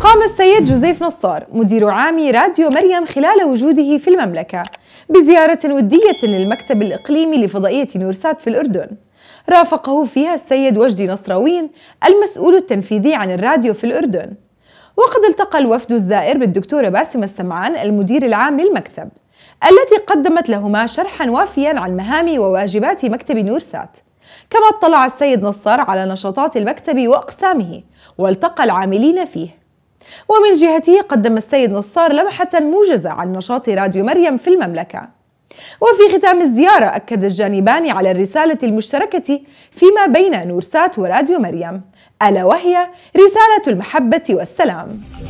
قام السيد جوزيف نصار مدير عام راديو مريم خلال وجوده في المملكة بزيارة ودية للمكتب الإقليمي لفضائية نورسات في الأردن رافقه فيها السيد وجدي نصراوين المسؤول التنفيذي عن الراديو في الأردن وقد التقى الوفد الزائر بالدكتورة باسمة السمعان المدير العام للمكتب التي قدمت لهما شرحا وافيا عن مهام وواجبات مكتب نورسات كما اطلع السيد نصار على نشاطات المكتب وأقسامه والتقى العاملين فيه ومن جهته قدم السيد نصار لمحة موجزة عن نشاط راديو مريم في المملكة وفي ختام الزيارة أكد الجانبان على الرسالة المشتركة فيما بين نورسات وراديو مريم ألا وهي رسالة المحبة والسلام